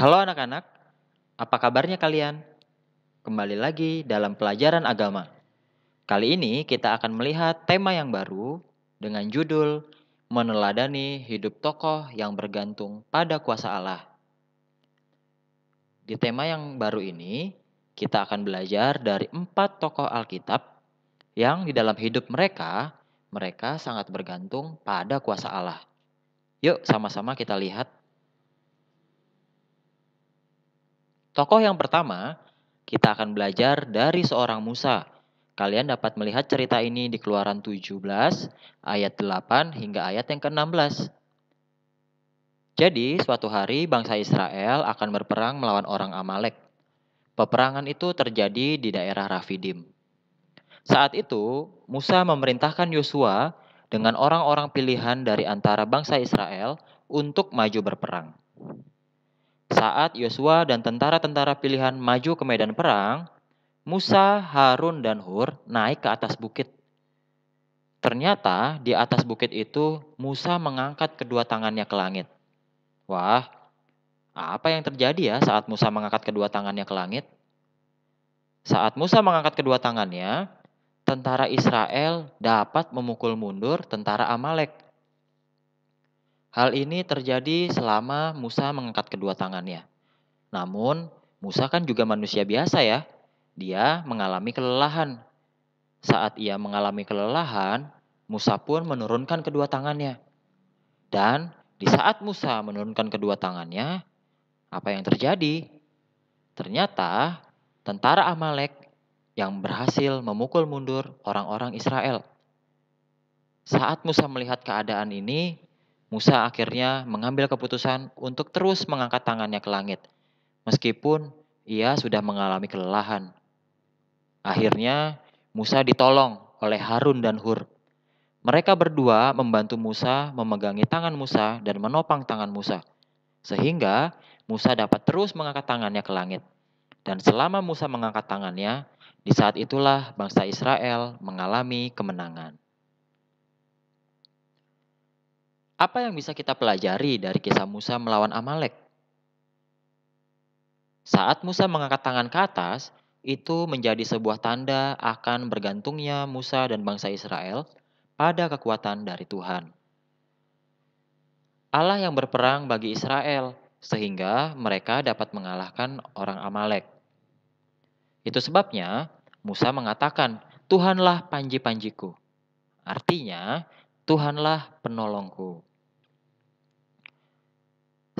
Halo anak-anak, apa kabarnya kalian? Kembali lagi dalam pelajaran agama. Kali ini kita akan melihat tema yang baru dengan judul Meneladani Hidup Tokoh yang Bergantung pada Kuasa Allah. Di tema yang baru ini, kita akan belajar dari empat tokoh Alkitab yang di dalam hidup mereka, mereka sangat bergantung pada kuasa Allah. Yuk sama-sama kita lihat Tokoh yang pertama, kita akan belajar dari seorang Musa. Kalian dapat melihat cerita ini di Keluaran 17 ayat 8 hingga ayat yang ke-16. Jadi, suatu hari bangsa Israel akan berperang melawan orang Amalek. Peperangan itu terjadi di daerah Rafidim. Saat itu, Musa memerintahkan Yosua dengan orang-orang pilihan dari antara bangsa Israel untuk maju berperang. Saat Yosua dan tentara-tentara pilihan maju ke medan perang, Musa, Harun, dan Hur naik ke atas bukit. Ternyata di atas bukit itu Musa mengangkat kedua tangannya ke langit. Wah, apa yang terjadi ya saat Musa mengangkat kedua tangannya ke langit? Saat Musa mengangkat kedua tangannya, tentara Israel dapat memukul mundur tentara Amalek Hal ini terjadi selama Musa mengangkat kedua tangannya. Namun, Musa kan juga manusia biasa ya. Dia mengalami kelelahan. Saat ia mengalami kelelahan, Musa pun menurunkan kedua tangannya. Dan di saat Musa menurunkan kedua tangannya, apa yang terjadi? Ternyata tentara Amalek yang berhasil memukul mundur orang-orang Israel. Saat Musa melihat keadaan ini, Musa akhirnya mengambil keputusan untuk terus mengangkat tangannya ke langit, meskipun ia sudah mengalami kelelahan. Akhirnya, Musa ditolong oleh Harun dan Hur. Mereka berdua membantu Musa memegangi tangan Musa dan menopang tangan Musa, sehingga Musa dapat terus mengangkat tangannya ke langit. Dan selama Musa mengangkat tangannya, di saat itulah bangsa Israel mengalami kemenangan. Apa yang bisa kita pelajari dari kisah Musa melawan Amalek? Saat Musa mengangkat tangan ke atas, itu menjadi sebuah tanda akan bergantungnya Musa dan bangsa Israel pada kekuatan dari Tuhan. Allah yang berperang bagi Israel sehingga mereka dapat mengalahkan orang Amalek. Itu sebabnya Musa mengatakan, "Tuhanlah panji-panjiku." Artinya, Tuhanlah penolongku.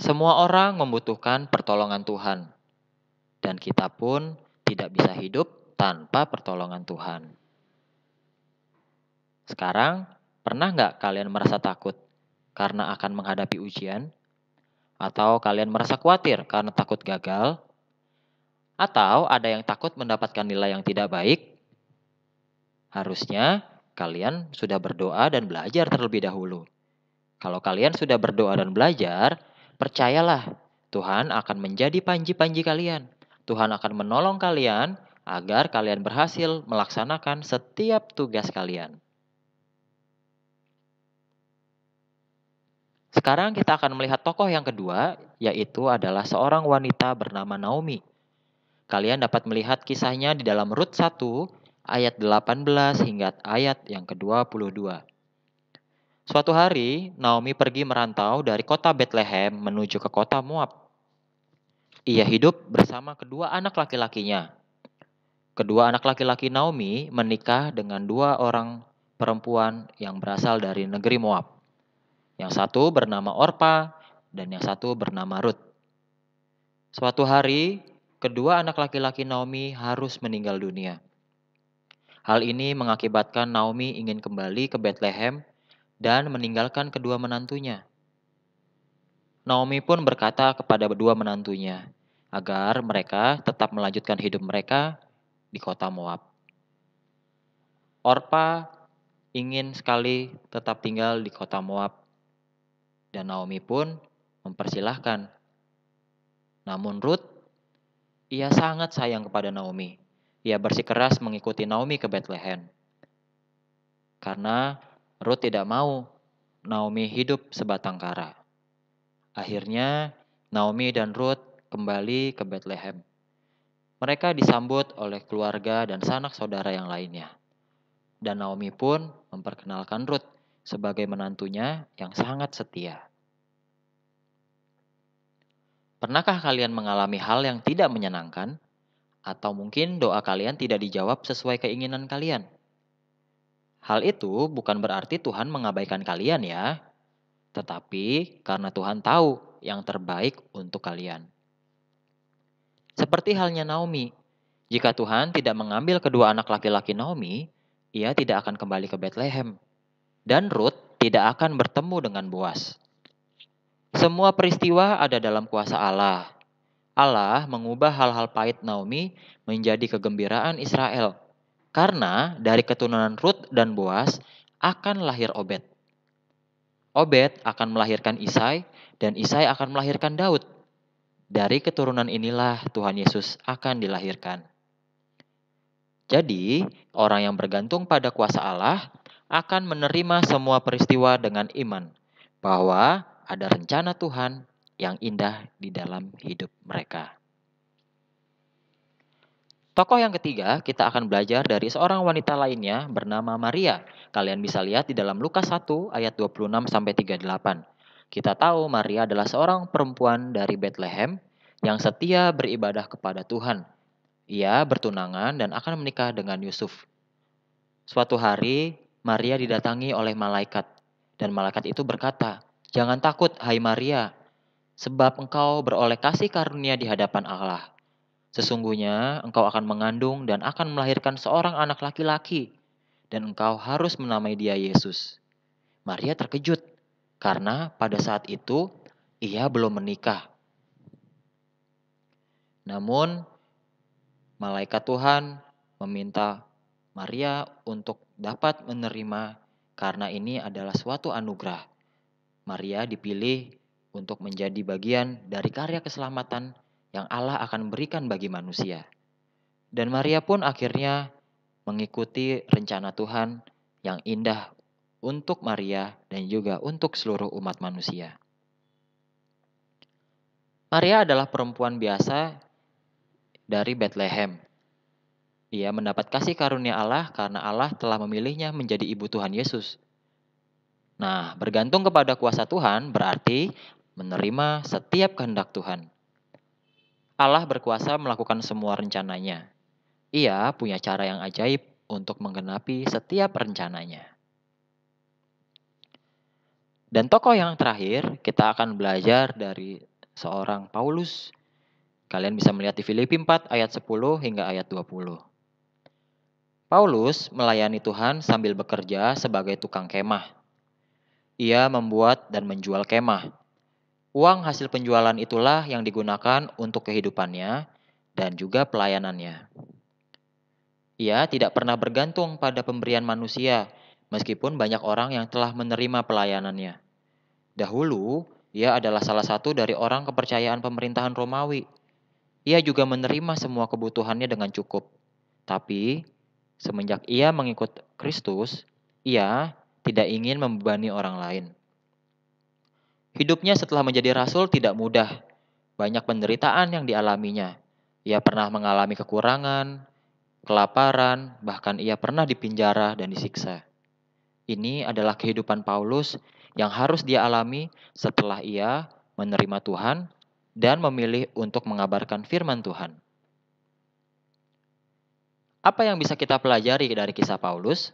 Semua orang membutuhkan pertolongan Tuhan, dan kita pun tidak bisa hidup tanpa pertolongan Tuhan. Sekarang, pernah nggak kalian merasa takut karena akan menghadapi ujian? Atau kalian merasa khawatir karena takut gagal? Atau ada yang takut mendapatkan nilai yang tidak baik? Harusnya kalian sudah berdoa dan belajar terlebih dahulu. Kalau kalian sudah berdoa dan belajar, Percayalah, Tuhan akan menjadi panji-panji kalian. Tuhan akan menolong kalian agar kalian berhasil melaksanakan setiap tugas kalian. Sekarang kita akan melihat tokoh yang kedua, yaitu adalah seorang wanita bernama Naomi. Kalian dapat melihat kisahnya di dalam Rut 1 ayat 18 hingga ayat yang ke-22. Suatu hari, Naomi pergi merantau dari kota Bethlehem menuju ke kota Moab. Ia hidup bersama kedua anak laki-lakinya. Kedua anak laki-laki Naomi menikah dengan dua orang perempuan yang berasal dari negeri Moab. Yang satu bernama Orpa dan yang satu bernama Ruth. Suatu hari, kedua anak laki-laki Naomi harus meninggal dunia. Hal ini mengakibatkan Naomi ingin kembali ke Bethlehem dan meninggalkan kedua menantunya. Naomi pun berkata kepada kedua menantunya agar mereka tetap melanjutkan hidup mereka di kota Moab. Orpa ingin sekali tetap tinggal di kota Moab dan Naomi pun mempersilahkan. Namun Ruth, ia sangat sayang kepada Naomi. Ia bersikeras mengikuti Naomi ke Bethlehem. Karena Ruth tidak mau Naomi hidup sebatang kara. Akhirnya, Naomi dan Ruth kembali ke Bethlehem. Mereka disambut oleh keluarga dan sanak saudara yang lainnya. Dan Naomi pun memperkenalkan Ruth sebagai menantunya yang sangat setia. Pernahkah kalian mengalami hal yang tidak menyenangkan, atau mungkin doa kalian tidak dijawab sesuai keinginan kalian? Hal itu bukan berarti Tuhan mengabaikan kalian ya, tetapi karena Tuhan tahu yang terbaik untuk kalian. Seperti halnya Naomi, jika Tuhan tidak mengambil kedua anak laki-laki Naomi, ia tidak akan kembali ke Bethlehem. Dan Ruth tidak akan bertemu dengan Boas. Semua peristiwa ada dalam kuasa Allah. Allah mengubah hal-hal pahit Naomi menjadi kegembiraan Israel karena dari keturunan Rut dan Boas akan lahir Obed. Obed akan melahirkan Isai dan Isai akan melahirkan Daud. Dari keturunan inilah Tuhan Yesus akan dilahirkan. Jadi, orang yang bergantung pada kuasa Allah akan menerima semua peristiwa dengan iman bahwa ada rencana Tuhan yang indah di dalam hidup mereka. Tokoh yang ketiga, kita akan belajar dari seorang wanita lainnya bernama Maria. Kalian bisa lihat di dalam Lukas 1 ayat 26 sampai 38. Kita tahu Maria adalah seorang perempuan dari Bethlehem yang setia beribadah kepada Tuhan. Ia bertunangan dan akan menikah dengan Yusuf. Suatu hari, Maria didatangi oleh malaikat dan malaikat itu berkata, "Jangan takut, hai Maria, sebab engkau beroleh kasih karunia di hadapan Allah." Sesungguhnya engkau akan mengandung dan akan melahirkan seorang anak laki-laki, dan engkau harus menamai dia Yesus. Maria terkejut karena pada saat itu ia belum menikah. Namun, malaikat Tuhan meminta Maria untuk dapat menerima, karena ini adalah suatu anugerah. Maria dipilih untuk menjadi bagian dari karya keselamatan yang Allah akan berikan bagi manusia. Dan Maria pun akhirnya mengikuti rencana Tuhan yang indah untuk Maria dan juga untuk seluruh umat manusia. Maria adalah perempuan biasa dari Bethlehem. Ia mendapat kasih karunia Allah karena Allah telah memilihnya menjadi ibu Tuhan Yesus. Nah, bergantung kepada kuasa Tuhan berarti menerima setiap kehendak Tuhan. Allah berkuasa melakukan semua rencananya. Ia punya cara yang ajaib untuk menggenapi setiap rencananya. Dan tokoh yang terakhir, kita akan belajar dari seorang Paulus. Kalian bisa melihat di Filipi 4 ayat 10 hingga ayat 20. Paulus melayani Tuhan sambil bekerja sebagai tukang kemah. Ia membuat dan menjual kemah, Uang hasil penjualan itulah yang digunakan untuk kehidupannya dan juga pelayanannya. Ia tidak pernah bergantung pada pemberian manusia, meskipun banyak orang yang telah menerima pelayanannya. Dahulu, ia adalah salah satu dari orang kepercayaan pemerintahan Romawi. Ia juga menerima semua kebutuhannya dengan cukup. Tapi, semenjak ia mengikut Kristus, ia tidak ingin membebani orang lain. Hidupnya setelah menjadi rasul tidak mudah. Banyak penderitaan yang dialaminya. Ia pernah mengalami kekurangan, kelaparan, bahkan ia pernah dipinjara dan disiksa. Ini adalah kehidupan Paulus yang harus dia alami setelah ia menerima Tuhan dan memilih untuk mengabarkan firman Tuhan. Apa yang bisa kita pelajari dari kisah Paulus?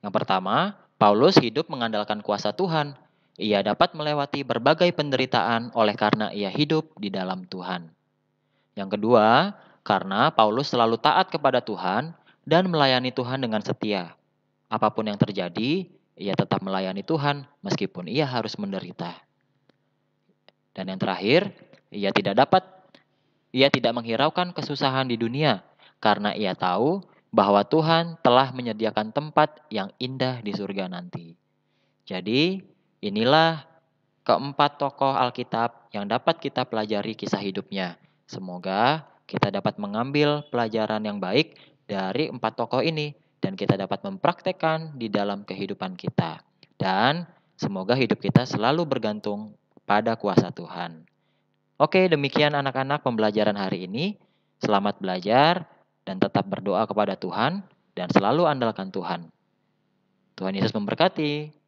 Yang pertama, Paulus hidup mengandalkan kuasa Tuhan ia dapat melewati berbagai penderitaan oleh karena ia hidup di dalam Tuhan. Yang kedua, karena Paulus selalu taat kepada Tuhan dan melayani Tuhan dengan setia. Apapun yang terjadi, ia tetap melayani Tuhan meskipun ia harus menderita. Dan yang terakhir, ia tidak dapat ia tidak menghiraukan kesusahan di dunia karena ia tahu bahwa Tuhan telah menyediakan tempat yang indah di surga nanti. Jadi, Inilah keempat tokoh Alkitab yang dapat kita pelajari kisah hidupnya. Semoga kita dapat mengambil pelajaran yang baik dari empat tokoh ini dan kita dapat mempraktekkan di dalam kehidupan kita. Dan semoga hidup kita selalu bergantung pada kuasa Tuhan. Oke, demikian anak-anak pembelajaran hari ini. Selamat belajar dan tetap berdoa kepada Tuhan dan selalu andalkan Tuhan. Tuhan Yesus memberkati.